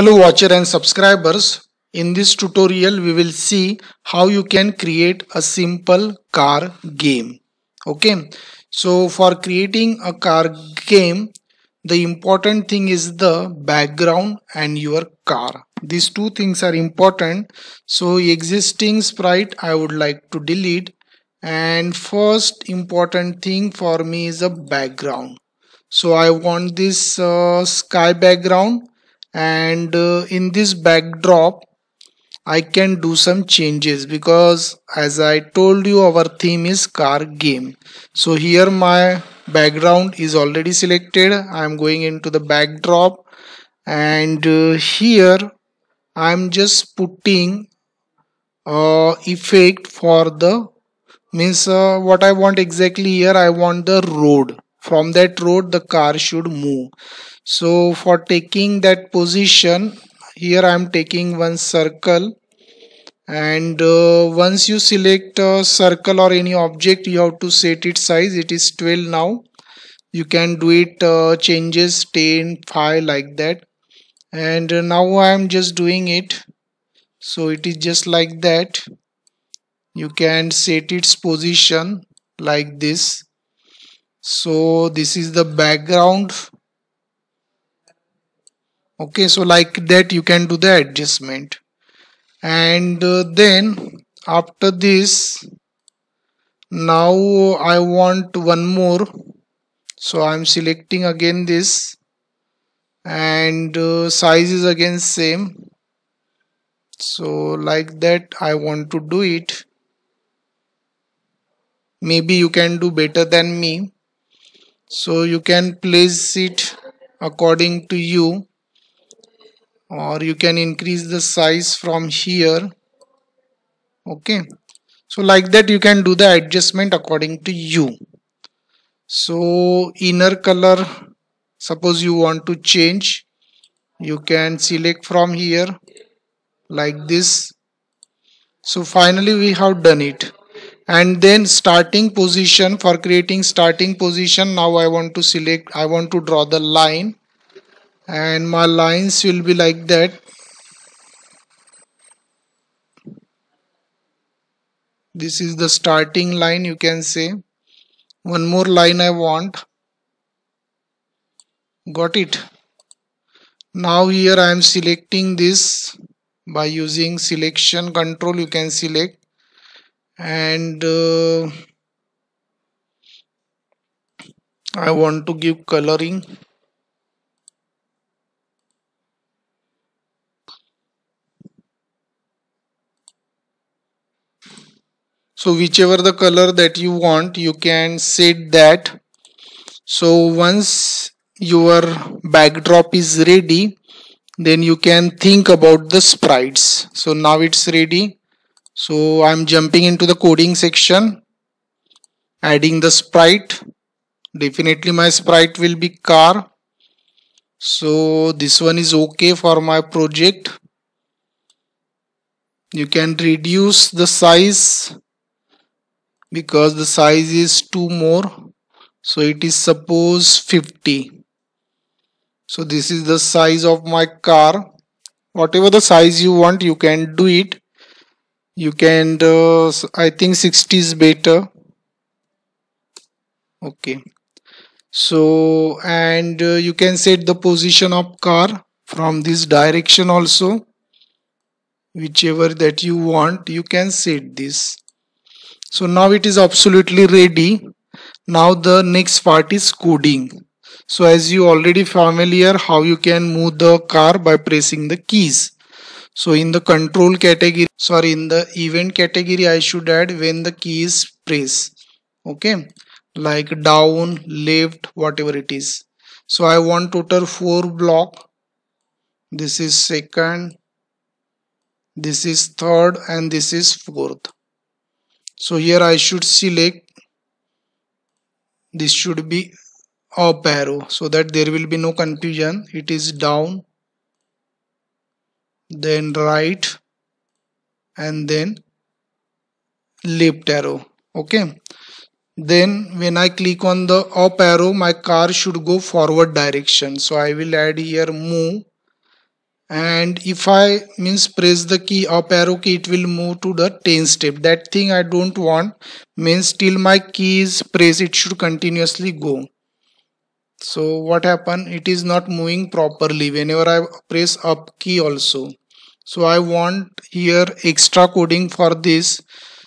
Hello watcher and subscribers. In this tutorial we will see how you can create a simple car game. Okay. So for creating a car game the important thing is the background and your car. These two things are important. So existing sprite I would like to delete and first important thing for me is a background. So I want this uh, sky background and uh, in this backdrop I can do some changes because as I told you our theme is car game so here my background is already selected I am going into the backdrop and uh, here I am just putting uh, effect for the means uh, what I want exactly here I want the road from that road the car should move so for taking that position here I am taking one circle and uh, once you select a circle or any object you have to set its size it is 12 now you can do it uh, changes 10 5 like that and uh, now I am just doing it so it is just like that you can set its position like this so this is the background okay so like that you can do the adjustment and uh, then after this now I want one more so I'm selecting again this and uh, size is again same so like that I want to do it maybe you can do better than me so you can place it according to you or you can increase the size from here okay so like that you can do the adjustment according to you so inner color suppose you want to change you can select from here like this so finally we have done it and then starting position for creating starting position now I want to select I want to draw the line and my lines will be like that this is the starting line you can say one more line I want got it now here I am selecting this by using selection control you can select and uh, I want to give coloring so whichever the color that you want you can set that so once your backdrop is ready then you can think about the sprites so now it's ready so I'm jumping into the coding section adding the sprite definitely my sprite will be car so this one is okay for my project you can reduce the size because the size is 2 more so it is suppose 50 so this is the size of my car whatever the size you want you can do it you can uh, I think 60 is better okay so and uh, you can set the position of car from this direction also whichever that you want you can set this so now it is absolutely ready. Now the next part is coding. So as you already familiar how you can move the car by pressing the keys. So in the control category, sorry, in the event category, I should add when the key is pressed. Okay, like down, left, whatever it is. So I want total four block. This is second. This is third and this is fourth so here I should select this should be up arrow so that there will be no confusion it is down then right and then left arrow okay then when I click on the up arrow my car should go forward direction so I will add here move and if I means press the key up arrow key it will move to the 10 step that thing I don't want means till my key is pressed it should continuously go so what happened? it is not moving properly whenever I press up key also so I want here extra coding for this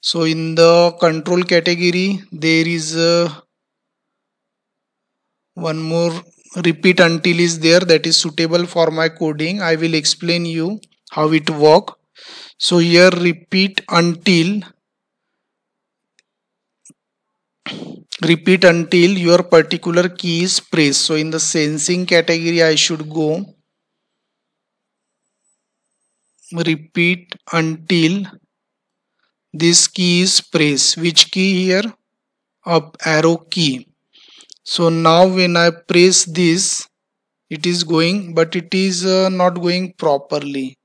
so in the control category there is a uh, one more repeat until is there that is suitable for my coding i will explain you how it work so here repeat until repeat until your particular key is pressed so in the sensing category i should go repeat until this key is pressed which key here up arrow key so now when I press this it is going but it is uh, not going properly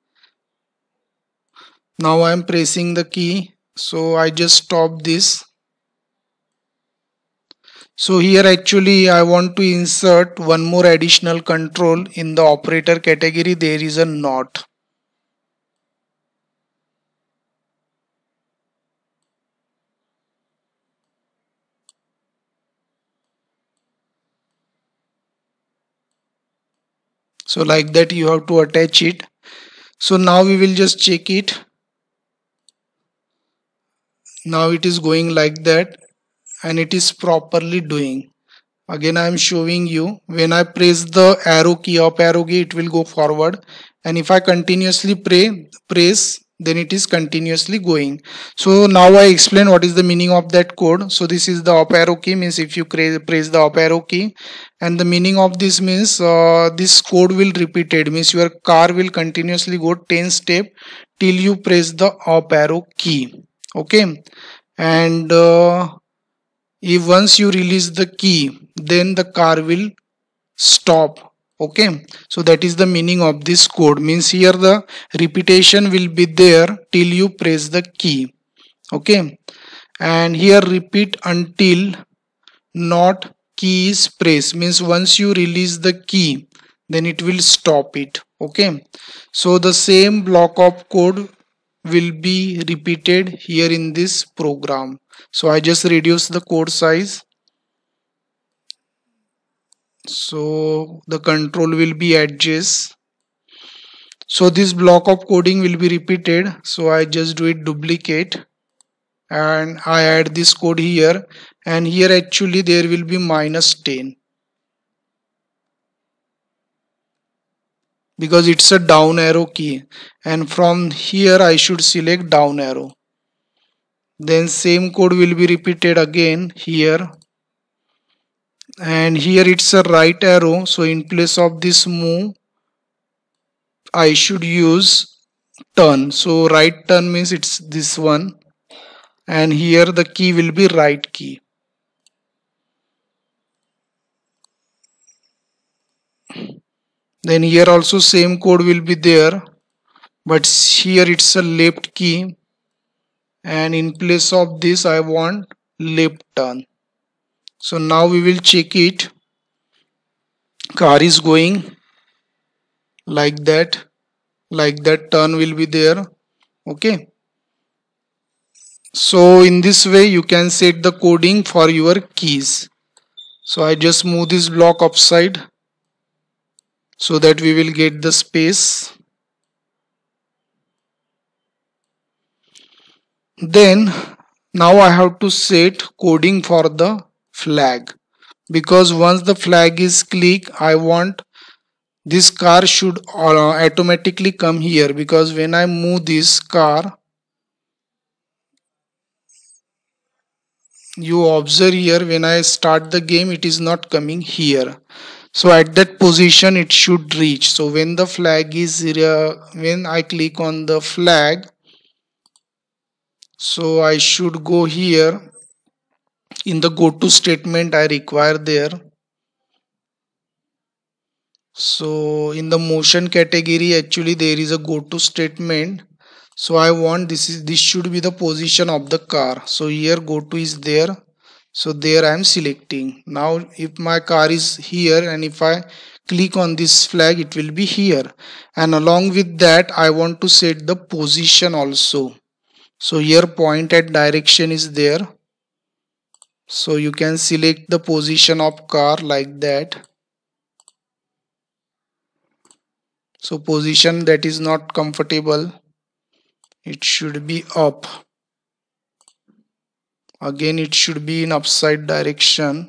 now I am pressing the key so I just stop this so here actually I want to insert one more additional control in the operator category there is a not so like that you have to attach it so now we will just check it now it is going like that and it is properly doing again I am showing you when I press the arrow key up arrow key it will go forward and if I continuously pray, press then it is continuously going so now i explain what is the meaning of that code so this is the up arrow key means if you press the up arrow key and the meaning of this means uh, this code will repeated means your car will continuously go 10 step till you press the up arrow key okay and uh, if once you release the key then the car will stop okay so that is the meaning of this code means here the repetition will be there till you press the key okay and here repeat until not key is pressed means once you release the key then it will stop it okay so the same block of code will be repeated here in this program so i just reduce the code size so the control will be edges so this block of coding will be repeated so I just do it duplicate and I add this code here and here actually there will be minus 10 because it's a down arrow key and from here I should select down arrow then same code will be repeated again here and here it's a right arrow so in place of this move I should use turn so right turn means it's this one and here the key will be right key then here also same code will be there but here it's a left key and in place of this I want left turn so now we will check it car is going like that like that turn will be there okay so in this way you can set the coding for your keys so I just move this block upside so that we will get the space then now I have to set coding for the flag because once the flag is click I want this car should uh, automatically come here because when I move this car you observe here when I start the game it is not coming here so at that position it should reach so when the flag is uh, when I click on the flag so I should go here in the go to statement I require there so in the motion category actually there is a go to statement so I want this is this should be the position of the car so here go to is there so there I am selecting now if my car is here and if I click on this flag it will be here and along with that I want to set the position also so here point at direction is there so you can select the position of car like that so position that is not comfortable it should be up again it should be in upside direction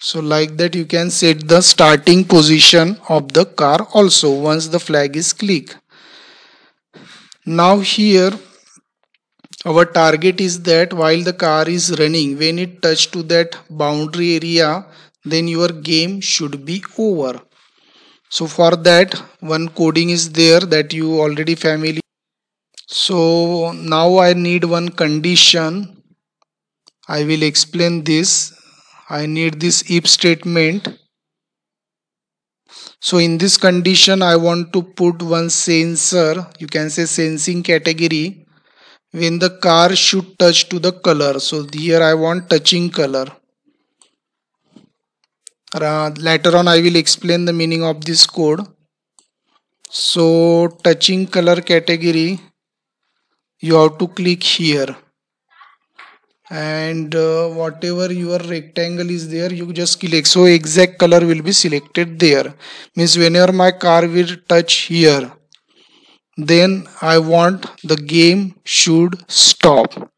so like that you can set the starting position of the car also once the flag is clicked now here our target is that while the car is running when it touch to that boundary area then your game should be over. So for that one coding is there that you already familiar. So now I need one condition. I will explain this. I need this if statement so in this condition, I want to put one sensor, you can say sensing category, when the car should touch to the color. So here I want touching color. later on I will explain the meaning of this code. So touching color category, you have to click here and uh, whatever your rectangle is there you just click so exact color will be selected there means whenever my car will touch here then I want the game should stop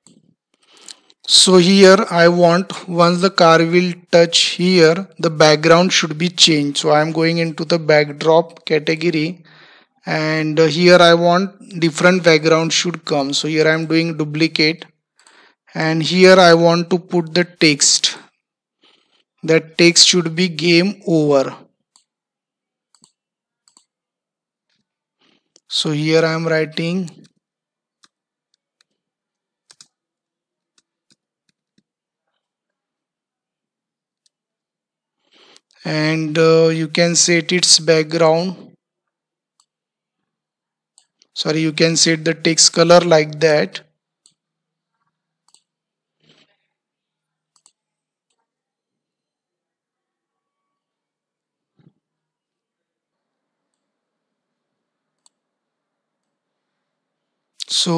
so here I want once the car will touch here the background should be changed so I am going into the backdrop category and uh, here I want different background should come so here I am doing duplicate and here I want to put the text that text should be game over so here I am writing and uh, you can set its background sorry you can set the text color like that so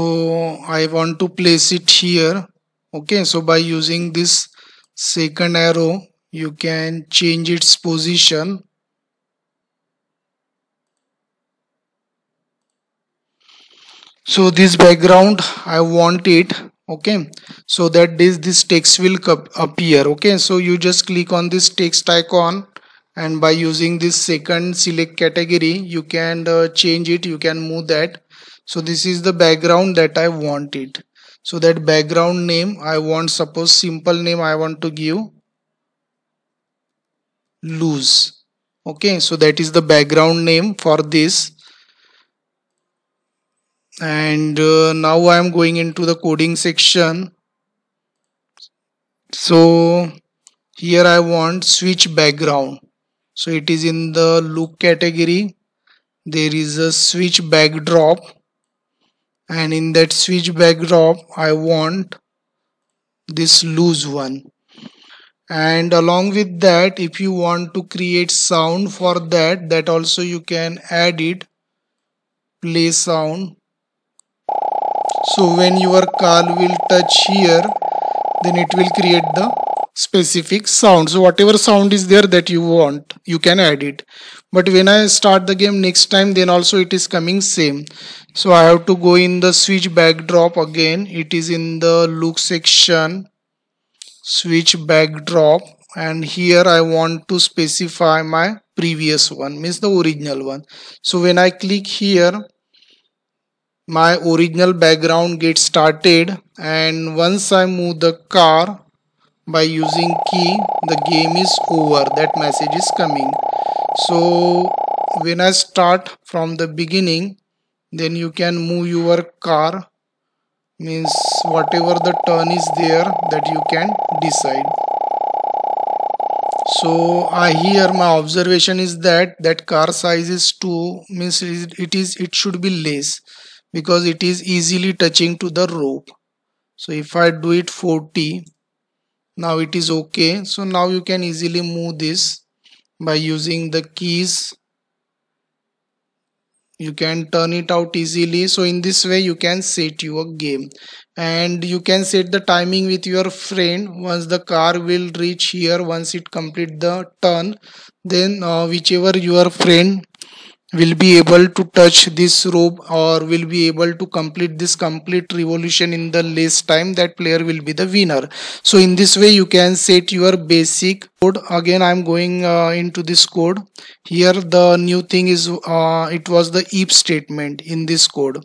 I want to place it here okay so by using this second arrow you can change its position so this background I want it okay so that this this text will appear okay so you just click on this text icon and by using this second select category you can uh, change it you can move that so this is the background that I want it so that background name I want suppose simple name I want to give lose okay so that is the background name for this and uh, now I am going into the coding section so here I want switch background so it is in the look category there is a switch backdrop and in that switch backdrop I want this loose one and along with that if you want to create sound for that that also you can add it play sound so when your car will touch here then it will create the specific sound so whatever sound is there that you want you can add it but when I start the game next time then also it is coming same so I have to go in the switch backdrop again it is in the look section switch backdrop and here I want to specify my previous one means the original one so when I click here my original background gets started and once I move the car by using key the game is over that message is coming so when I start from the beginning then you can move your car means whatever the turn is there that you can decide so I here my observation is that that car size is 2 means it is it should be less because it is easily touching to the rope so if I do it 40 now it is okay so now you can easily move this by using the keys you can turn it out easily so in this way you can set your game and you can set the timing with your friend once the car will reach here once it complete the turn then uh, whichever your friend will be able to touch this rope or will be able to complete this complete revolution in the least time that player will be the winner so in this way you can set your basic code again i'm going uh, into this code here the new thing is uh, it was the if statement in this code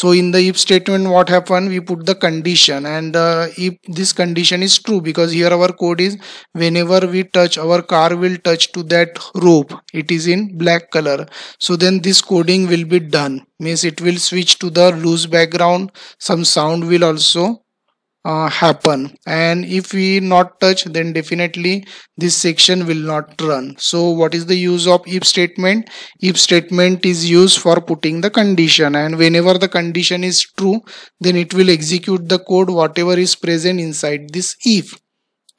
so in the if statement what happened we put the condition and uh, if this condition is true because here our code is whenever we touch our car will touch to that rope it is in black color so then this coding will be done means it will switch to the loose background some sound will also uh, happen and if we not touch then definitely this section will not run so what is the use of if statement if statement is used for putting the condition and whenever the condition is true then it will execute the code whatever is present inside this if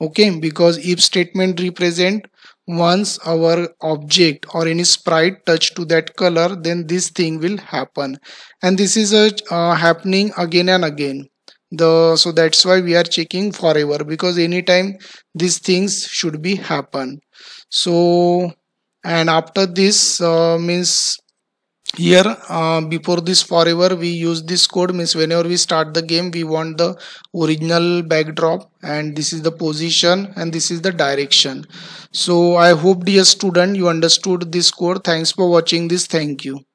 okay because if statement represent once our object or any sprite touch to that color then this thing will happen and this is a uh, uh, happening again and again the so that's why we are checking forever because anytime these things should be happen so and after this uh, means here uh, before this forever we use this code means whenever we start the game we want the original backdrop and this is the position and this is the direction so i hope dear student you understood this code thanks for watching this thank you